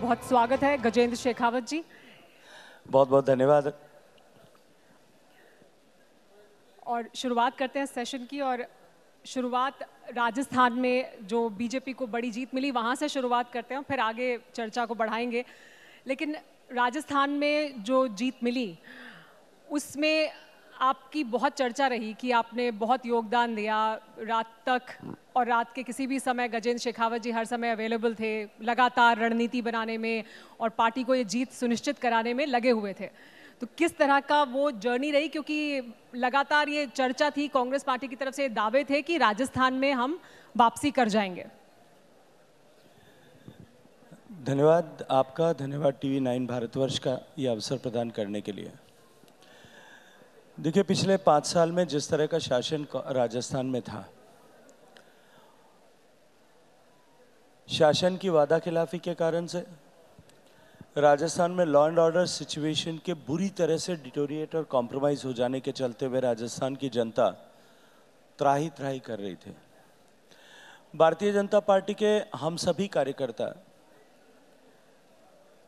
बहुत स्वागत है गजेंद्र शेखावत जी बहुत बहुत धन्यवाद और शुरुआत करते हैं सेशन की और शुरुआत राजस्थान में जो बीजेपी को बड़ी जीत मिली वहां से शुरुआत करते हैं फिर आगे चर्चा को बढ़ाएंगे लेकिन राजस्थान में जो जीत मिली उसमें आपकी बहुत चर्चा रही कि आपने बहुत योगदान दिया रात तक और रात के किसी भी समय गजेंद्र शेखावत जी हर समय अवेलेबल थे लगातार रणनीति बनाने में और पार्टी को ये जीत सुनिश्चित कराने में लगे हुए थे तो किस तरह का वो जर्नी रही क्योंकि लगातार ये चर्चा थी कांग्रेस पार्टी की तरफ से दावे थे कि राजस्थान में हम वापसी कर जाएंगे धन्यवाद आपका धन्यवाद टीवी नाइन भारतवर्ष का ये अवसर प्रदान करने के लिए देखिए पिछले पांच साल में जिस तरह का शासन राजस्थान में था शासन की वादा खिलाफी के कारण से राजस्थान में लॉ एंड ऑर्डर सिचुएशन के बुरी तरह से डिटोरिएट और कॉम्प्रोमाइज हो जाने के चलते हुए राजस्थान की जनता त्राही त्राही कर रही थी भारतीय जनता पार्टी के हम सभी कार्यकर्ता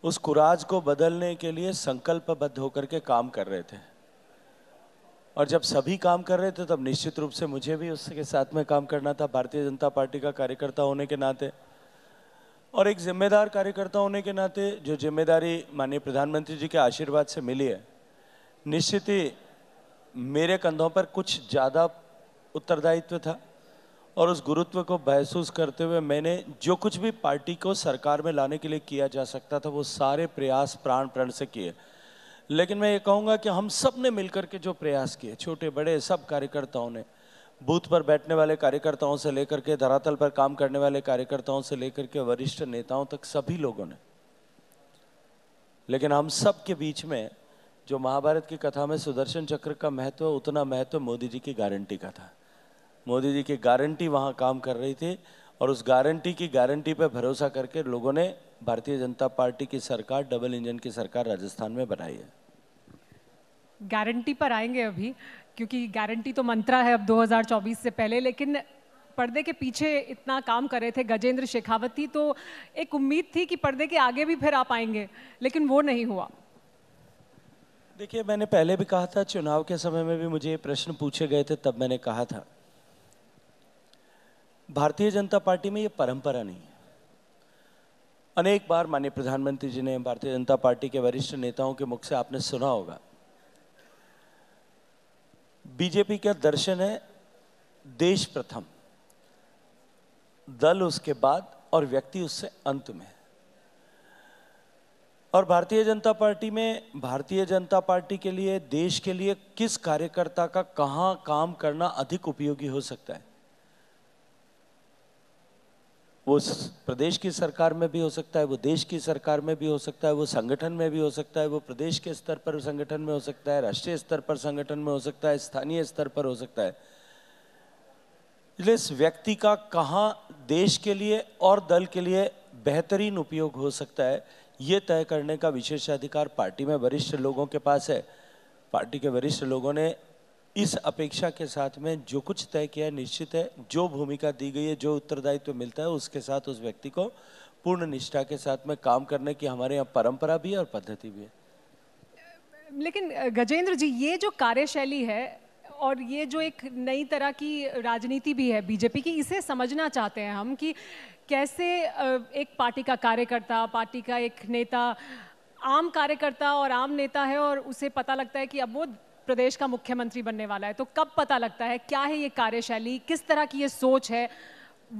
उस कुराज को बदलने के लिए संकल्पबद्ध होकर के काम कर रहे थे और जब सभी काम कर रहे थे तब निश्चित रूप से मुझे भी उसके साथ में काम करना था भारतीय जनता पार्टी का कार्यकर्ता होने के नाते और एक जिम्मेदार कार्यकर्ता होने के नाते जो जिम्मेदारी माननीय प्रधानमंत्री जी के आशीर्वाद से मिली है निश्चित ही मेरे कंधों पर कुछ ज़्यादा उत्तरदायित्व था और उस गुरुत्व को महसूस करते हुए मैंने जो कुछ भी पार्टी को सरकार में लाने के लिए किया जा सकता था वो सारे प्रयास प्राण प्रण से किए लेकिन मैं ये कहूँगा कि हम सब ने मिलकर के जो प्रयास किए छोटे बड़े सब कार्यकर्ताओं ने बूथ पर बैठने वाले कार्यकर्ताओं से लेकर के धरातल पर काम करने वाले कार्यकर्ताओं से लेकर के वरिष्ठ नेताओं तक सभी लोगों ने लेकिन हम सब के बीच में जो महाभारत की कथा में सुदर्शन चक्र का महत्व उतना महत्व मोदी जी की गारंटी का था मोदी जी की गारंटी वहाँ काम कर रही थी और उस गारंटी की गारंटी पर भरोसा करके लोगों ने भारतीय जनता पार्टी की सरकार डबल इंजन की सरकार राजस्थान में बनाई है गारंटी पर आएंगे अभी क्योंकि गारंटी तो मंत्रा है अब 2024 से पहले लेकिन पर्दे के पीछे इतना काम कर रहे थे गजेंद्र शेखावती तो एक उम्मीद थी कि पर्दे के आगे भी फिर आप आएंगे लेकिन वो नहीं हुआ देखिए मैंने पहले भी कहा था चुनाव के समय में भी मुझे ये प्रश्न पूछे गए थे तब मैंने कहा था भारतीय जनता पार्टी में ये परंपरा नहीं है अनेक बार माननीय प्रधानमंत्री जी ने भारतीय जनता पार्टी के वरिष्ठ नेताओं के मुख से आपने सुना होगा बीजेपी का दर्शन है देश प्रथम दल उसके बाद और व्यक्ति उससे अंत में और भारतीय जनता पार्टी में भारतीय जनता पार्टी के लिए देश के लिए किस कार्यकर्ता का कहां काम करना अधिक उपयोगी हो सकता है वो प्रदेश की सरकार में भी हो सकता है वो देश की सरकार में भी हो सकता है वो संगठन में भी हो सकता है वो प्रदेश के स्तर पर संगठन में हो सकता है राष्ट्रीय स्तर पर संगठन में हो सकता है स्थानीय स्तर पर हो सकता है इस व्यक्ति का कहाँ देश के लिए और दल के लिए बेहतरीन उपयोग हो सकता है ये तय करने का विशेषाधिकार पार्टी में वरिष्ठ लोगों के पास है पार्टी के वरिष्ठ लोगों ने इस अपेक्षा के साथ में जो कुछ तय किया निश्चित है जो भूमिका दी गई है जो उत्तरदायित्व तो मिलता है उसके साथ उस व्यक्ति को पूर्ण निष्ठा के साथ में काम करने की हमारे यहाँ परंपरा भी है और पद्धति भी है लेकिन गजेंद्र जी ये जो कार्यशैली है और ये जो एक नई तरह की राजनीति भी है बीजेपी की इसे समझना चाहते हैं हम कि कैसे एक पार्टी का कार्यकर्ता पार्टी का एक नेता आम कार्यकर्ता और आम नेता है और उसे पता लगता है कि अब वो प्रदेश का मुख्यमंत्री बनने वाला है तो कब पता लगता है क्या है ये कार्यशैली किस तरह की ये सोच है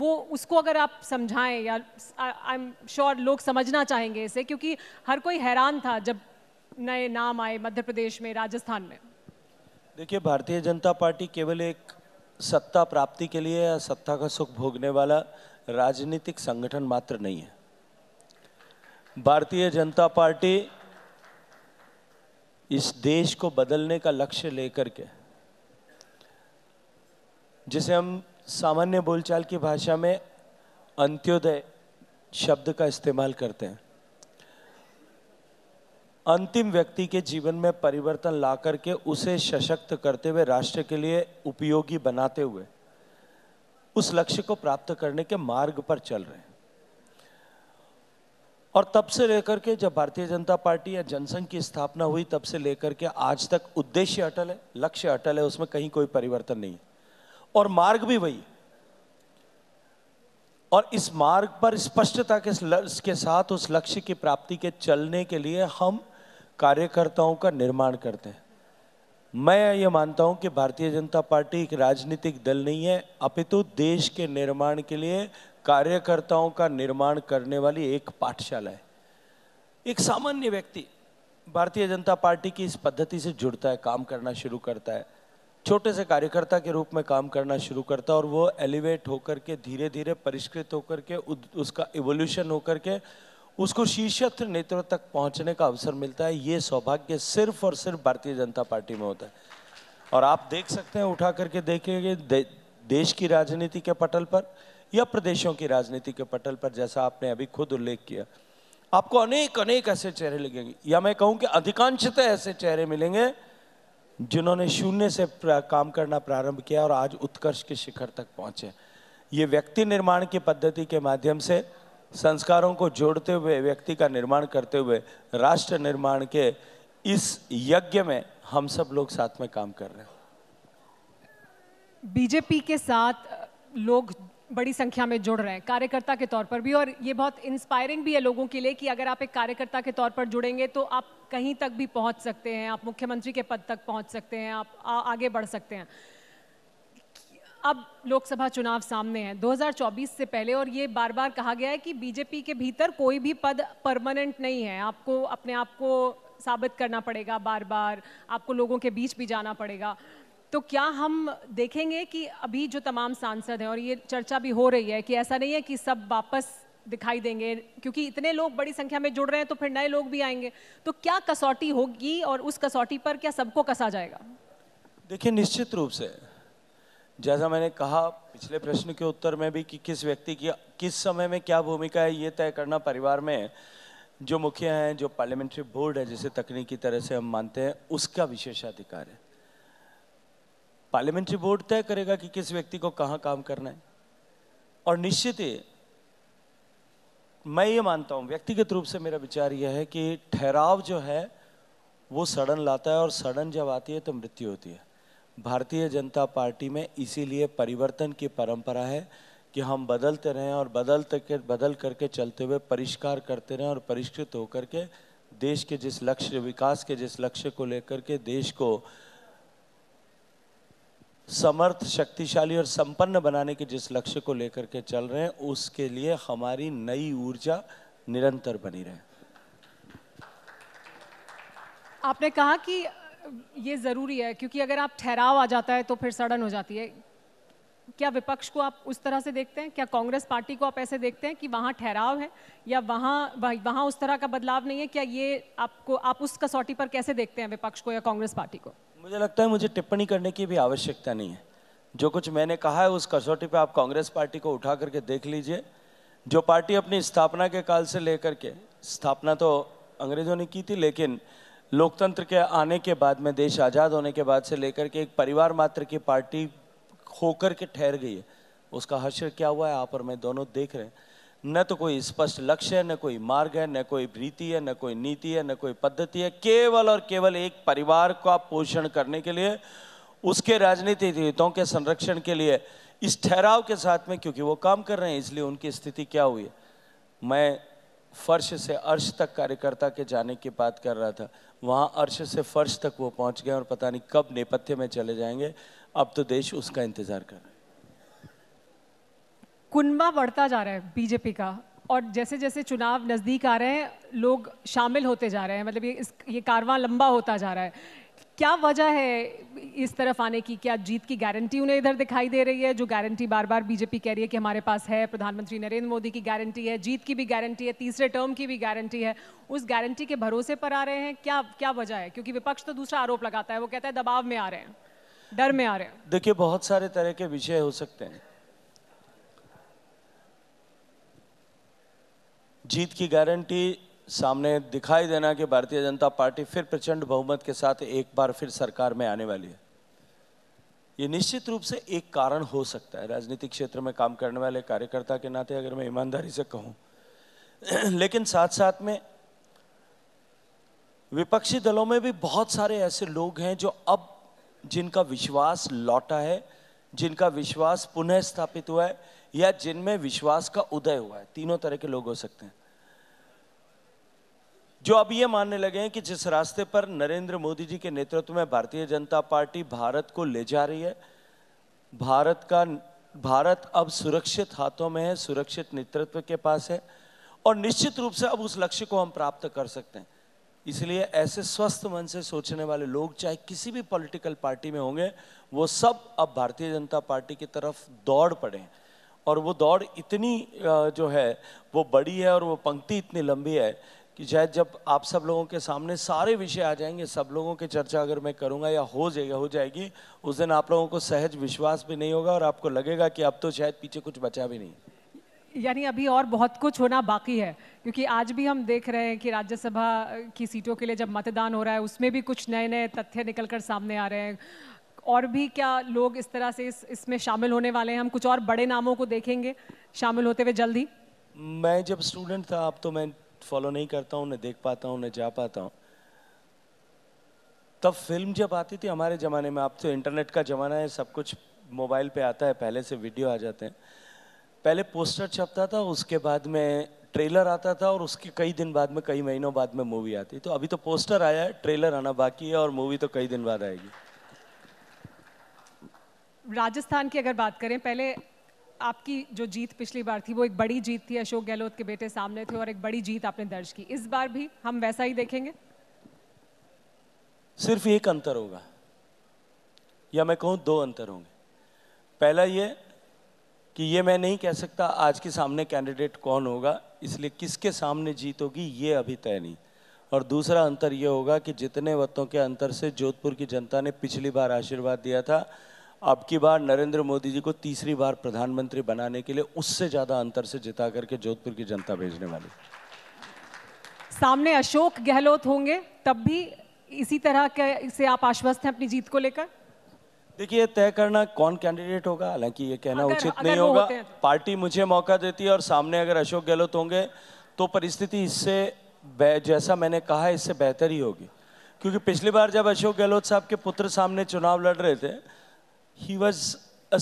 वो उसको अगर आप समझाएं या आई एम श्योर लोग समझना चाहेंगे इसे क्योंकि हर कोई हैरान था जब नए नाम आए मध्य प्रदेश में राजस्थान में देखिए भारतीय जनता पार्टी केवल एक सत्ता प्राप्ति के लिए या सत्ता का सुख भोगने वाला राजनीतिक संगठन मात्र नहीं है भारतीय जनता पार्टी इस देश को बदलने का लक्ष्य लेकर के जिसे हम सामान्य बोलचाल की भाषा में अंत्योदय शब्द का इस्तेमाल करते हैं अंतिम व्यक्ति के जीवन में परिवर्तन ला करके उसे सशक्त करते हुए राष्ट्र के लिए उपयोगी बनाते हुए उस लक्ष्य को प्राप्त करने के मार्ग पर चल रहे हैं और तब से लेकर के जब भारतीय जनता पार्टी या जनसंघ की स्थापना हुई तब से लेकर के आज तक उद्देश्य अटल है लक्ष्य अटल है उसमें कहीं कोई परिवर्तन नहीं और मार्ग भी वही और इस मार्ग पर स्पष्टता के, के साथ उस लक्ष्य की प्राप्ति के चलने के लिए हम कार्यकर्ताओं का निर्माण करते हैं मैं ये मानता हूं कि भारतीय जनता पार्टी एक राजनीतिक दल नहीं है अपितु देश के निर्माण के लिए कार्यकर्ताओं का निर्माण करने वाली एक पाठशाला है एक सामान्य व्यक्ति भारतीय जनता पार्टी की इस पद्धति से जुड़ता है काम करना शुरू करता है छोटे से कार्यकर्ता के रूप में काम करना शुरू करता है और वो एलिवेट होकर के धीरे धीरे परिष्कृत होकर के उसका इवोल्यूशन होकर के उसको शीर्षस्थ नेतृत्व तक पहुंचने का अवसर मिलता है ये सौभाग्य सिर्फ और सिर्फ भारतीय जनता पार्टी में होता है और आप देख सकते हैं उठा करके देखेंगे दे, देश की राजनीति के पटल पर या प्रदेशों की राजनीति के पटल पर जैसा आपने अभी खुद उल्लेख किया आपको अनेक अनेक ऐसे चेहरे लगेंगे या मैं कहूं कि अधिकांशतः ऐसे चेहरे मिलेंगे जिन्होंने शून्य से काम करना प्रारंभ किया और आज उत्कर्ष के शिखर तक पहुंचे ये व्यक्ति निर्माण की पद्धति के माध्यम से संस्कारों को जोड़ते हुए व्यक्ति का निर्माण करते हुए राष्ट्र निर्माण के इस यज्ञ में हम सब लोग साथ में काम कर रहे हैं बीजेपी के साथ लोग बड़ी संख्या में जुड़ रहे हैं कार्यकर्ता के तौर पर भी और ये बहुत इंस्पायरिंग भी है लोगों के लिए कि अगर आप एक कार्यकर्ता के तौर पर जुड़ेंगे तो आप कहीं तक भी पहुंच सकते हैं आप मुख्यमंत्री के पद तक पहुंच सकते हैं आप आ, आगे बढ़ सकते हैं अब लोकसभा चुनाव सामने हैं 2024 से पहले और ये बार बार कहा गया है कि बीजेपी के भीतर कोई भी पद परमानेंट नहीं है आपको अपने आप को साबित करना पड़ेगा बार बार आपको लोगों के बीच भी जाना पड़ेगा तो क्या हम देखेंगे कि अभी जो तमाम सांसद हैं और ये चर्चा भी हो रही है कि ऐसा नहीं है कि सब वापस दिखाई देंगे क्योंकि इतने लोग बड़ी संख्या में जुड़ रहे हैं तो फिर नए लोग भी आएंगे तो क्या कसौटी होगी और उस कसौटी पर क्या सबको कसा जाएगा देखिए निश्चित रूप से जैसा मैंने कहा पिछले प्रश्न के उत्तर में भी कि किस व्यक्ति की किस समय में क्या भूमिका है ये तय करना परिवार में जो मुखिया हैं जो पार्लियामेंट्री बोर्ड है जिसे तकनीकी तरह से हम मानते हैं उसका विशेषाधिकार है पार्लियामेंट्री बोर्ड तय करेगा कि किस व्यक्ति को कहाँ काम करना है और निश्चित ही मैं ये मानता हूँ व्यक्तिगत रूप से मेरा विचार यह है कि ठहराव जो है वो सड़न लाता है और सड़न जब आती है तो मृत्यु होती है भारतीय जनता पार्टी में इसीलिए परिवर्तन की परंपरा है कि हम बदलते रहें और बदलते के बदल करके चलते हुए परिष्कार करते रहें और परिष्कृत होकर के देश के जिस लक्ष्य विकास के जिस लक्ष्य को लेकर के देश को समर्थ शक्तिशाली और संपन्न बनाने के जिस लक्ष्य को लेकर के चल रहे हैं उसके लिए हमारी नई ऊर्जा निरंतर बनी रहे आपने कहा कि ये ज़रूरी है क्योंकि अगर आप ठहराव आ जाता है तो फिर सड़न हो जाती है क्या विपक्ष को आप उस तरह से देखते हैं क्या कांग्रेस पार्टी को आप ऐसे देखते हैं कि वहाँ ठहराव है या वहाँ वहाँ उस तरह का बदलाव नहीं है क्या ये आपको आप उस कसौटी पर कैसे देखते हैं विपक्ष को या कांग्रेस पार्टी को मुझे लगता है मुझे टिप्पणी करने की भी आवश्यकता नहीं है जो कुछ मैंने कहा है उस कसौटी पे आप कांग्रेस पार्टी को उठा करके देख लीजिए जो पार्टी अपनी स्थापना के काल से लेकर के स्थापना तो अंग्रेजों ने की थी लेकिन लोकतंत्र के आने के बाद में देश आज़ाद होने के बाद से लेकर के एक परिवार मात्र की पार्टी खोकर के ठहर गई है उसका हर्ष क्या हुआ है आप और मैं दोनों देख रहे हैं نہ تو کوئی સ્પષ્ટ લક્ષ્ય ہے نہ کوئی માર્ગ ہے نہ કોઈ રીતિ ہے نہ کوئی નીતિ ہے نہ કોઈ પદ્ધતિ ہے কেবল اور কেবল એક પરિવાર કા પોષણ કરને કે લિયે ઉસકે રાજનીતી દીતોં કે સંરક્ષણ કે લિયે ઇસ ઠહેરાવ કે સાથ મેં ક્યોકી વો કામ કર રહે હે ઇસલિયે ઉનકી સ્થિતિ ક્યા હુઈ મેં ફર્શ સે અર્શ તક કાર્યકર્તા કે જાનને કે બાત કર રહા થા વહા અર્શ સે ફર્શ તક વો પહોંચ ગયા ઓર પતા નહીં કબ નેપથ્ય મેં چلے જાયેંગે اب તો દેશ uska ઇંતજાર કર રહા હૈ कुनबा बढ़ता जा रहा है बीजेपी का और जैसे जैसे चुनाव नज़दीक आ रहे हैं लोग शामिल होते जा रहे हैं मतलब ये इस ये कारवां लंबा होता जा रहा है क्या वजह है इस तरफ आने की क्या जीत की गारंटी उन्हें इधर दिखाई दे रही है जो गारंटी बार बार बीजेपी कह रही है कि हमारे पास है प्रधानमंत्री नरेंद्र मोदी की गारंटी है जीत की भी गारंटी है तीसरे टर्म की भी गारंटी है उस गारंटी के भरोसे पर आ रहे हैं क्या क्या वजह है क्योंकि विपक्ष तो दूसरा आरोप लगाता है वो कहता है दबाव में आ रहे हैं डर में आ रहे हैं देखिए बहुत सारे तरह के विषय हो सकते हैं जीत की गारंटी सामने दिखाई देना कि भारतीय जनता पार्टी फिर प्रचंड बहुमत के साथ एक बार फिर सरकार में आने वाली है ये निश्चित रूप से एक कारण हो सकता है राजनीतिक क्षेत्र में काम करने वाले कार्यकर्ता के नाते अगर मैं ईमानदारी से कहूं लेकिन साथ साथ में विपक्षी दलों में भी बहुत सारे ऐसे लोग हैं जो अब जिनका विश्वास लौटा है जिनका विश्वास पुनः स्थापित हुआ है या जिनमें विश्वास का उदय हुआ है तीनों तरह के लोग हो सकते हैं जो अब ये मानने लगे हैं कि जिस रास्ते पर नरेंद्र मोदी जी के नेतृत्व में भारतीय जनता पार्टी भारत को ले जा रही है भारत का भारत अब सुरक्षित हाथों में है सुरक्षित नेतृत्व के पास है और निश्चित रूप से अब उस लक्ष्य को हम प्राप्त कर सकते हैं इसलिए ऐसे स्वस्थ मन से सोचने वाले लोग चाहे किसी भी पॉलिटिकल पार्टी में होंगे वो सब अब भारतीय जनता पार्टी की तरफ दौड़ पड़े हैं और वो दौड़ इतनी जो है वो बड़ी है और वो पंक्ति इतनी लंबी है कि शायद जब आप सब लोगों के सामने सारे विषय आ जाएंगे सब लोगों के चर्चा अगर मैं करूंगा या हो जाएगा हो जाएगी उस दिन आप लोगों को सहज विश्वास भी नहीं होगा और आपको लगेगा कि अब तो शायद पीछे कुछ बचा भी नहीं यानी अभी और बहुत कुछ होना बाकी है क्योंकि आज भी हम देख रहे हैं कि राज्यसभा की सीटों के लिए जब मतदान हो रहा है उसमें भी कुछ नए नए तथ्य निकल कर सामने आ रहे हैं और भी क्या लोग इस तरह से इस इसमें शामिल होने वाले हैं हम कुछ और बड़े नामों को देखेंगे शामिल होते हुए जल्दी मैं जब स्टूडेंट था अब तो मैं फॉलो नहीं करता हूँ न देख पाता हूँ न जा पाता हूँ तब फिल्म जब आती थी हमारे ज़माने में अब तो इंटरनेट का ज़माना है सब कुछ मोबाइल पे आता है पहले से वीडियो आ जाते हैं पहले पोस्टर छपता था उसके बाद में ट्रेलर आता था और उसके कई दिन बाद में कई महीनों बाद में मूवी आती तो अभी तो पोस्टर आया है ट्रेलर आना बाकी है और मूवी तो कई दिन बाद आएगी राजस्थान की अगर बात करें पहले आपकी जो जीत पिछली बार थी वो एक बड़ी जीत थी अशोक गहलोत के बेटे सामने थे और एक बड़ी जीत आपने दर्ज की इस बार भी हम वैसा ही देखेंगे सिर्फ एक अंतर होगा या मैं कहूं दो अंतर होंगे पहला ये कि ये मैं नहीं कह सकता आज के सामने कैंडिडेट कौन होगा इसलिए किसके सामने जीत होगी ये अभी तय नहीं और दूसरा अंतर ये होगा कि जितने वतों के अंतर से जोधपुर की जनता ने पिछली बार आशीर्वाद दिया था अब की बार नरेंद्र मोदी जी को तीसरी बार प्रधानमंत्री बनाने के लिए उससे ज्यादा अंतर से जिता करके जोधपुर की जनता भेजने वाली सामने अशोक गहलोत होंगे तब भी इसी तरह के से आप आश्वस्त हैं अपनी जीत को लेकर देखिए तय करना कौन कैंडिडेट होगा हालांकि ये कहना उचित नहीं होगा तो। पार्टी मुझे मौका देती है और सामने अगर अशोक गहलोत होंगे तो परिस्थिति इससे जैसा मैंने कहा इससे बेहतर ही होगी क्योंकि पिछली बार जब अशोक गहलोत साहब के पुत्र सामने चुनाव लड़ रहे थे ही वॉज अ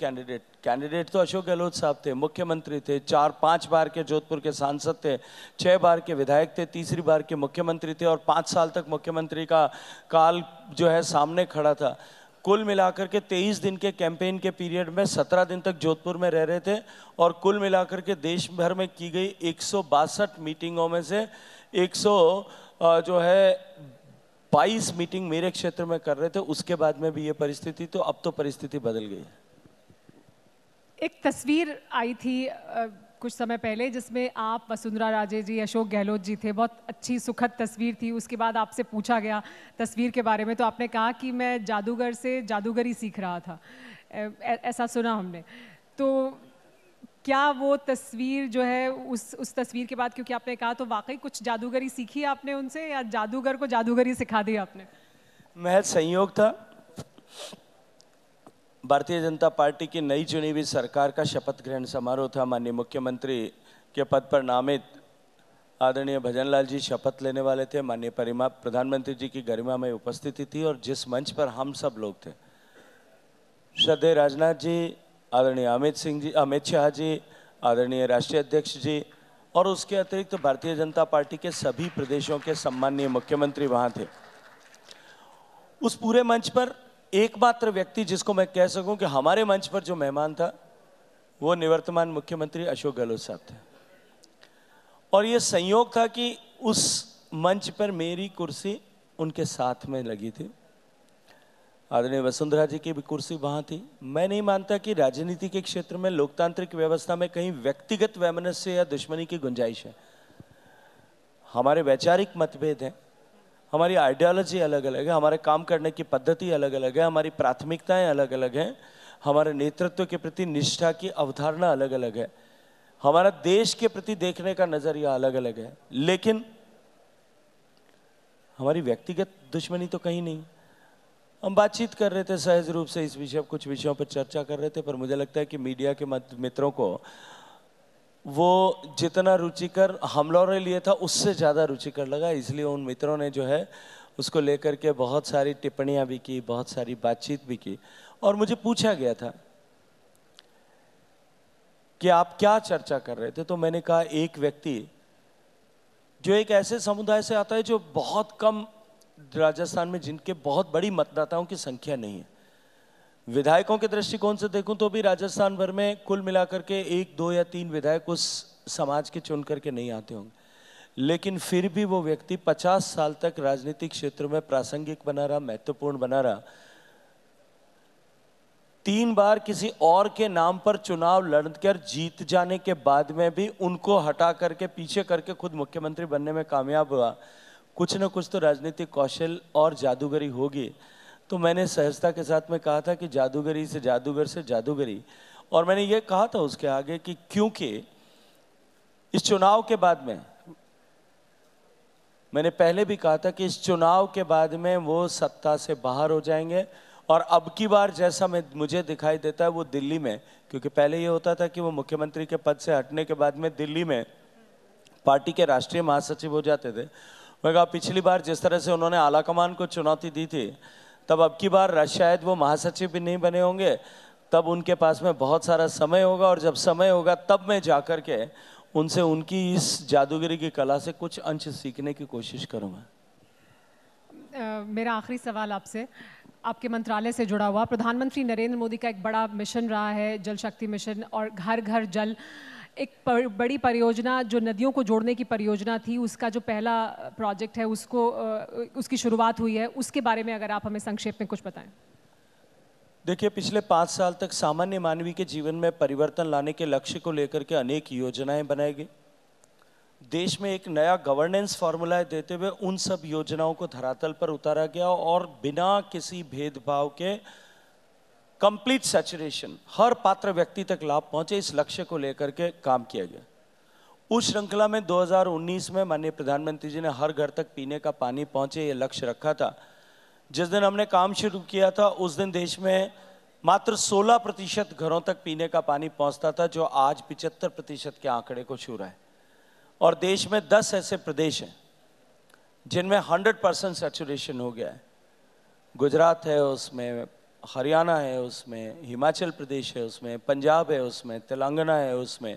कैंडिडेट कैंडिडेट तो अशोक गहलोत साहब थे मुख्यमंत्री थे चार पांच बार के जोधपुर के सांसद थे छः बार के विधायक थे तीसरी बार के मुख्यमंत्री थे और पाँच साल तक मुख्यमंत्री का काल जो है सामने खड़ा था कुल मिलाकर के 23 दिन के कैंपेन के पीरियड में 17 दिन तक जोधपुर में रह रहे थे और कुल मिलाकर के देश भर में की गई एक मीटिंगों में से एक जो है बाईस मीटिंग मेरे क्षेत्र में कर रहे थे उसके बाद में भी ये परिस्थिति तो अब तो परिस्थिति बदल गई एक तस्वीर आई थी आ, कुछ समय पहले जिसमें आप वसुंधरा राजे जी अशोक गहलोत जी थे बहुत अच्छी सुखद तस्वीर थी उसके बाद आपसे पूछा गया तस्वीर के बारे में तो आपने कहा कि मैं जादूगर से जादूगरी सीख रहा था ऐसा सुना हमने तो क्या वो तस्वीर जो है उस उस तस्वीर के बाद क्योंकि आपने कहा तो वाकई कुछ जादूगरी सीखी आपने उनसे या जादूगर को जादूगरी सिखा दी आपने मैं संयोग था भारतीय जनता पार्टी की नई चुनी हुई सरकार का शपथ ग्रहण समारोह था माननीय मुख्यमंत्री के पद पर नामित आदरणीय भजन लाल जी शपथ लेने वाले थे माननीय परिमा प्रधानमंत्री जी की गरिमा में उपस्थिति थी और जिस मंच पर हम सब लोग थे श्रद्धे राजनाथ जी आदरणीय अमित सिंह जी अमित शाह जी आदरणीय राष्ट्रीय अध्यक्ष जी और उसके अतिरिक्त तो भारतीय जनता पार्टी के सभी प्रदेशों के सम्माननीय मुख्यमंत्री वहां थे उस पूरे मंच पर एकमात्र व्यक्ति जिसको मैं कह सकूं कि हमारे मंच पर जो मेहमान था वो निवर्तमान मुख्यमंत्री अशोक गहलोत साहब थे और ये संयोग था कि उस मंच पर मेरी कुर्सी उनके साथ में लगी थी आदरणीय वसुंधरा जी की भी कुर्सी वहां थी मैं नहीं मानता कि राजनीति के क्षेत्र में लोकतांत्रिक व्यवस्था में कहीं व्यक्तिगत वैमनस्य या दुश्मनी की गुंजाइश है हमारे वैचारिक मतभेद हैं हमारी आइडियोलॉजी अलग अलग है हमारे काम करने की पद्धति अलग अलग है हमारी प्राथमिकताएं अलग अलग हैं हमारे नेतृत्व के प्रति निष्ठा की अवधारणा अलग अलग है हमारा देश के प्रति देखने का नज़रिया अलग अलग है लेकिन हमारी व्यक्तिगत दुश्मनी तो कहीं नहीं हम बातचीत कर रहे थे सहज रूप से इस विषय कुछ विषयों पर चर्चा कर रहे थे पर मुझे लगता है कि मीडिया के मित्रों को वो जितना रुचिकर हम लोगों ने लिए था उससे ज़्यादा रुचिकर लगा इसलिए उन मित्रों ने जो है उसको लेकर के बहुत सारी टिप्पणियाँ भी की बहुत सारी बातचीत भी की और मुझे पूछा गया था कि आप क्या चर्चा कर रहे थे तो मैंने कहा एक व्यक्ति जो एक ऐसे समुदाय से आता है जो बहुत कम राजस्थान में जिनके बहुत बड़ी मतदाताओं की संख्या नहीं है विधायकों के दृष्टिकोण से देखूं तो भी राजस्थान भर में कुल मिलाकर के एक दो या तीन विधायक उस समाज के चुन करके नहीं आते होंगे लेकिन फिर भी वो व्यक्ति 50 साल तक राजनीतिक क्षेत्र में प्रासंगिक बना रहा महत्वपूर्ण बना रहा तीन बार किसी और के नाम पर चुनाव लड़कर जीत जाने के बाद में भी उनको हटा करके पीछे करके खुद मुख्यमंत्री बनने में कामयाब हुआ कुछ ना कुछ तो राजनीतिक कौशल और जादूगरी होगी तो मैंने सहजता के साथ में कहा था कि जादूगरी से जादूगर से जादूगरी और मैंने ये कहा था उसके आगे कि क्योंकि इस चुनाव के बाद में मैंने पहले भी कहा था कि इस चुनाव के बाद में वो सत्ता से बाहर हो जाएंगे और अब की बार जैसा मैं मुझे दिखाई देता है वो दिल्ली में क्योंकि पहले ये होता था कि वो मुख्यमंत्री के पद से हटने के बाद में दिल्ली में पार्टी के राष्ट्रीय महासचिव हो जाते थे मैं कहा पिछली बार जिस तरह से उन्होंने आला कमान को चुनौती दी थी तब अब की बार शायद वो महासचिव भी नहीं बने होंगे तब उनके पास में बहुत सारा समय होगा और जब समय होगा तब मैं जा कर के उनसे उनकी इस जादूगरी की कला से कुछ अंश सीखने की कोशिश करूँगा मेरा आखिरी सवाल आपसे आपके मंत्रालय से जुड़ा हुआ प्रधानमंत्री नरेंद्र मोदी का एक बड़ा मिशन रहा है जल शक्ति मिशन और घर घर जल एक पर, बड़ी परियोजना जो नदियों को जोड़ने की परियोजना थी उसका जो पहला प्रोजेक्ट है उसको उसकी शुरुआत हुई है उसके बारे में अगर आप हमें संक्षेप में कुछ बताएं देखिए पिछले पाँच साल तक सामान्य मानवीय के जीवन में परिवर्तन लाने के लक्ष्य को लेकर के अनेक योजनाएं बनाई गई देश में एक नया गवर्नेंस फार्मूला देते हुए उन सब योजनाओं को धरातल पर उतारा गया और बिना किसी भेदभाव के कंप्लीट सेचुरेशन हर पात्र व्यक्ति तक लाभ पहुंचे इस लक्ष्य को लेकर के काम किया गया उस श्रृंखला में 2019 में माननीय प्रधानमंत्री जी ने हर घर तक पीने का पानी पहुंचे ये लक्ष्य रखा था जिस दिन हमने काम शुरू किया था उस दिन देश में मात्र 16 प्रतिशत घरों तक पीने का पानी पहुंचता था जो आज 75 प्रतिशत के आंकड़े को छू रहा है और देश में 10 ऐसे प्रदेश हैं जिनमें 100 परसेंट सेचुरेशन हो गया है गुजरात है उसमें हरियाणा है उसमें हिमाचल प्रदेश है उसमें पंजाब है उसमें तेलंगाना है उसमें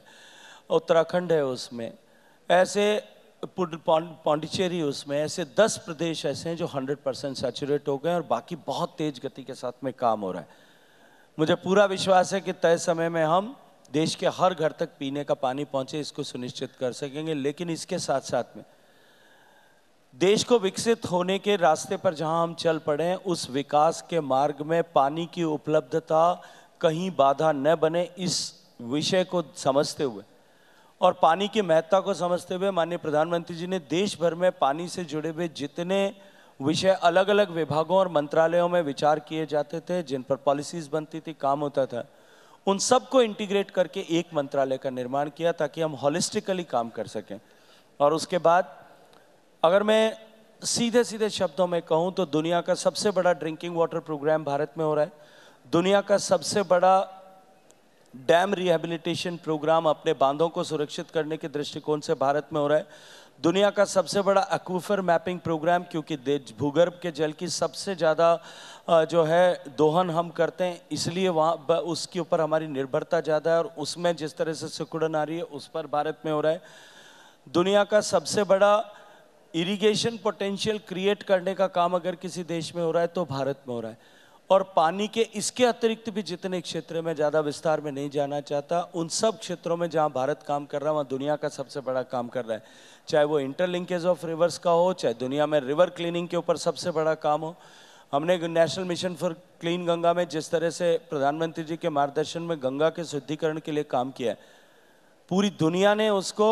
उत्तराखंड है उसमें ऐसे पांडिचेरी उसमें ऐसे दस प्रदेश ऐसे हैं जो हंड्रेड परसेंट सेचुरेट हो गए और बाकी बहुत तेज गति के साथ में काम हो रहा है मुझे पूरा विश्वास है कि तय समय में हम देश के हर घर तक पीने का पानी पहुंचे इसको सुनिश्चित कर सकेंगे लेकिन इसके साथ साथ में देश को विकसित होने के रास्ते पर जहां हम चल पड़े हैं उस विकास के मार्ग में पानी की उपलब्धता कहीं बाधा न बने इस विषय को समझते हुए और पानी की महत्ता को समझते हुए माननीय प्रधानमंत्री जी ने देश भर में पानी से जुड़े हुए जितने विषय अलग अलग विभागों और मंत्रालयों में विचार किए जाते थे जिन पर पॉलिसीज बनती थी काम होता था उन सबको इंटीग्रेट करके एक मंत्रालय का निर्माण किया ताकि हम हॉलिस्टिकली काम कर सकें और उसके बाद अगर मैं सीधे सीधे शब्दों में कहूँ तो दुनिया का सबसे बड़ा ड्रिंकिंग वाटर प्रोग्राम भारत में हो रहा है दुनिया का सबसे बड़ा डैम रिहेबिलिटेशन प्रोग्राम अपने बांधों को सुरक्षित करने के दृष्टिकोण से भारत में हो रहा है दुनिया का सबसे बड़ा अक्ूफर मैपिंग प्रोग्राम क्योंकि भूगर्भ के जल की सबसे ज़्यादा जो है दोहन हम करते हैं इसलिए वहाँ उसके ऊपर हमारी निर्भरता ज़्यादा है और उसमें जिस तरह से सिकुड़न आ रही है उस पर भारत में हो रहा है दुनिया का सबसे बड़ा इरिगेशन पोटेंशियल क्रिएट करने का काम अगर किसी देश में हो रहा है तो भारत में हो रहा है और पानी के इसके अतिरिक्त भी जितने क्षेत्र में ज़्यादा विस्तार में नहीं जाना चाहता उन सब क्षेत्रों में जहाँ भारत काम कर रहा है वहाँ दुनिया का सबसे बड़ा काम कर रहा है चाहे वो इंटरलिंकेज ऑफ रिवर्स का हो चाहे दुनिया में रिवर क्लीनिंग के ऊपर सबसे बड़ा काम हो हमने national mission for clean Ganga में जिस तरह से प्रधानमंत्री जी के मार्गदर्शन में गंगा के शुद्धिकरण के लिए काम किया है पूरी दुनिया ने उसको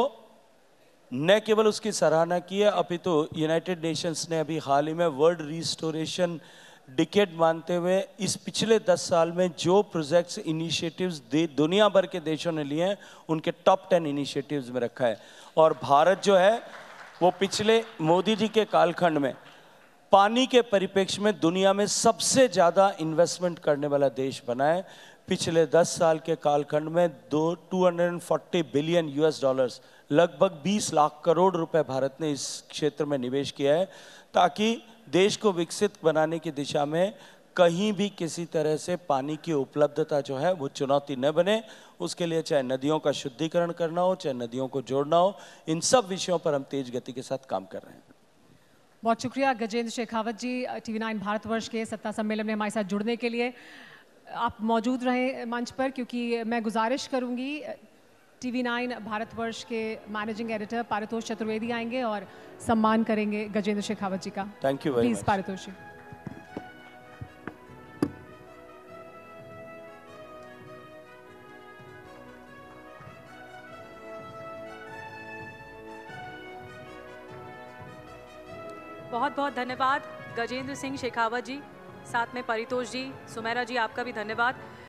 न केवल उसकी सराहना की है अपितु तो यूनाइटेड नेशंस ने अभी हाल ही में वर्ल्ड रिस्टोरेशन डिकेट मानते हुए इस पिछले दस साल में जो प्रोजेक्ट्स इनिशिएटिव्स दे दुनिया भर के देशों ने लिए हैं उनके टॉप टेन इनिशिएटिव्स में रखा है और भारत जो है वो पिछले मोदी जी के कालखंड में पानी के परिप्रेक्ष्य में दुनिया में सबसे ज़्यादा इन्वेस्टमेंट करने वाला देश बना है पिछले 10 साल के कालखंड में दो टू बिलियन यूएस डॉलर्स लगभग 20 लाख करोड़ रुपए भारत ने इस क्षेत्र में निवेश किया है ताकि देश को विकसित बनाने की दिशा में कहीं भी किसी तरह से पानी की उपलब्धता जो है वो चुनौती न बने उसके लिए चाहे नदियों का शुद्धिकरण करना हो चाहे नदियों को जोड़ना हो इन सब विषयों पर हम तेज गति के साथ काम कर रहे हैं बहुत शुक्रिया गजेंद्र शेखावत जी टीवी नाइन भारतवर्ष के सत्ता सम्मेलन में हमारे साथ जुड़ने के लिए आप मौजूद रहे मंच पर क्योंकि मैं गुजारिश करूंगी टीवी नाइन भारतवर्ष के मैनेजिंग एडिटर पारितोष चतुर्वेदी आएंगे और सम्मान करेंगे गजेंद्र शेखावत जी का thank you please Paritosh ji बहुत बहुत धन्यवाद गजेंद्र सिंह शेखावत जी साथ में परितोष जी सुमेरा जी आपका भी धन्यवाद